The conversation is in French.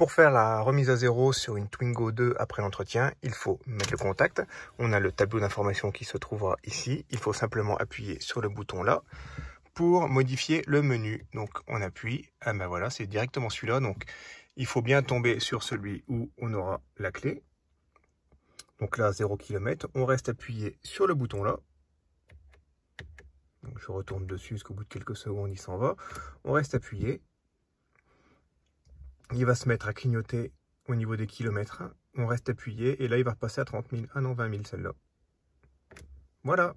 Pour faire la remise à zéro sur une Twingo 2 après l'entretien, il faut mettre le contact. On a le tableau d'information qui se trouvera ici. Il faut simplement appuyer sur le bouton là pour modifier le menu. Donc on appuie, ah ben voilà, c'est directement celui-là. Donc il faut bien tomber sur celui où on aura la clé. Donc là, 0 km, on reste appuyé sur le bouton là. je retourne dessus, jusqu'au bout de quelques secondes, il s'en va. On reste appuyé, il va se mettre à clignoter au niveau des kilomètres. Hein. On reste appuyé et là, il va repasser à 30 000. Ah non, 20 000 celle-là. Voilà.